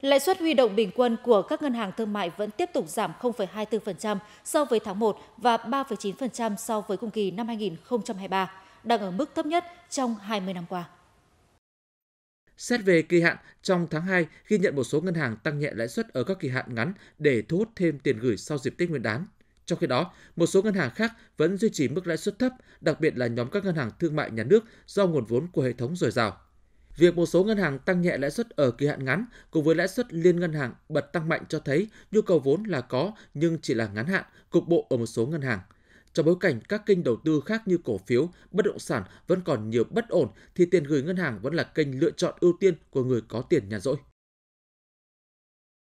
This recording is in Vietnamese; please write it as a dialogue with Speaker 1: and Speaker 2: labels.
Speaker 1: Lãi suất huy động bình quân của các ngân hàng thương mại vẫn tiếp tục giảm 0,24% so với tháng 1 và 3,9% so với cùng kỳ năm 2023, đang ở mức thấp nhất trong 20 năm qua.
Speaker 2: Xét về kỳ hạn, trong tháng 2 ghi nhận một số ngân hàng tăng nhẹ lãi suất ở các kỳ hạn ngắn để thu hút thêm tiền gửi sau dịp Tết Nguyên đán. Trong khi đó, một số ngân hàng khác vẫn duy trì mức lãi suất thấp, đặc biệt là nhóm các ngân hàng thương mại nhà nước do nguồn vốn của hệ thống dồi dào. Việc một số ngân hàng tăng nhẹ lãi suất ở kỳ hạn ngắn cùng với lãi suất liên ngân hàng bật tăng mạnh cho thấy nhu cầu vốn là có nhưng chỉ là ngắn hạn, cục bộ ở một số ngân hàng. Trong bối cảnh các kênh đầu tư khác như cổ phiếu, bất động sản vẫn còn nhiều bất ổn thì tiền gửi ngân hàng vẫn là kênh lựa chọn ưu tiên của người có tiền nhà rỗi.